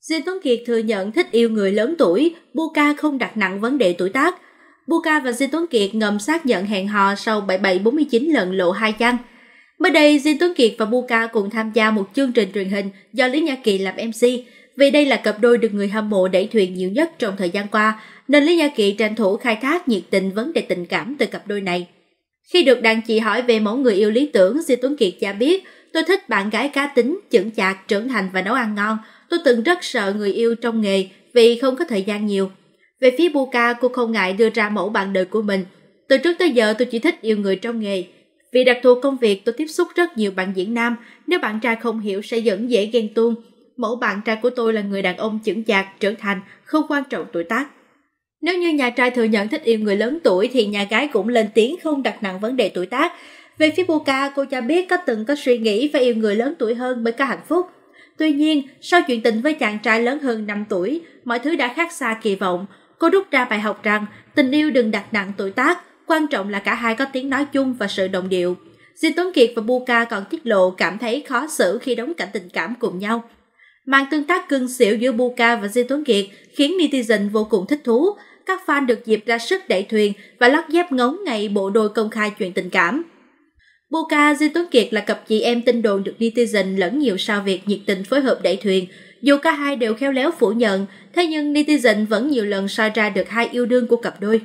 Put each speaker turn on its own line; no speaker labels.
Diên Tuấn Kiệt thừa nhận thích yêu người lớn tuổi, Buka không đặt nặng vấn đề tuổi tác. Buka và Diên Tuấn Kiệt ngầm xác nhận hẹn hò sau 7749 lần lộ hai chăn. Mới đây, Diên Tuấn Kiệt và Buka cùng tham gia một chương trình truyền hình do Lý Nhã Kỳ làm MC. Vì đây là cặp đôi được người hâm mộ đẩy thuyền nhiều nhất trong thời gian qua, nên Lý Nhã Kỳ tranh thủ khai thác nhiệt tình vấn đề tình cảm từ cặp đôi này. Khi được đàn chị hỏi về mẫu người yêu lý tưởng, Diên Tuấn Kiệt cho biết, tôi thích bạn gái cá tính, chững chạc, trưởng thành và nấu ăn ngon, tôi từng rất sợ người yêu trong nghề vì không có thời gian nhiều. Về phía Buka, cô không ngại đưa ra mẫu bạn đời của mình. Từ trước tới giờ tôi chỉ thích yêu người trong nghề. Vì đặc thù công việc tôi tiếp xúc rất nhiều bạn diễn nam, nếu bạn trai không hiểu sẽ dẫn dễ ghen tuông. Mẫu bạn trai của tôi là người đàn ông chững chạc, trưởng thành, không quan trọng tuổi tác. Nếu như nhà trai thừa nhận thích yêu người lớn tuổi thì nhà gái cũng lên tiếng không đặt nặng vấn đề tuổi tác. Về phía Buka, cô cho biết có từng có suy nghĩ phải yêu người lớn tuổi hơn mới có hạnh phúc. Tuy nhiên, sau chuyện tình với chàng trai lớn hơn 5 tuổi, mọi thứ đã khác xa kỳ vọng. Cô rút ra bài học rằng tình yêu đừng đặt nặng tuổi tác, quan trọng là cả hai có tiếng nói chung và sự đồng điệu. Di Tuấn Kiệt và Buka còn tiết lộ cảm thấy khó xử khi đóng cảnh tình cảm cùng nhau. Màn tương tác cưng xỉu giữa Buka và Di Tuấn Kiệt khiến netizen vô cùng thích thú. Các fan được dịp ra sức đẩy thuyền và lót dép ngóng ngày bộ đôi công khai chuyện tình cảm. Boca Di Tuấn Kiệt là cặp chị em tin đồn được netizen lẫn nhiều sao việc nhiệt tình phối hợp đẩy thuyền. Dù cả hai đều khéo léo phủ nhận, thế nhưng netizen vẫn nhiều lần soi ra được hai yêu đương của cặp đôi.